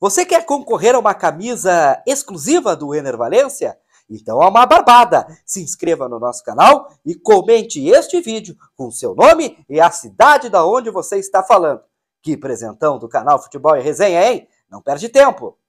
Você quer concorrer a uma camisa exclusiva do Ener Valência? Então é uma barbada. Se inscreva no nosso canal e comente este vídeo com seu nome e a cidade da onde você está falando. Que presentão do canal Futebol e Resenha, hein? Não perde tempo!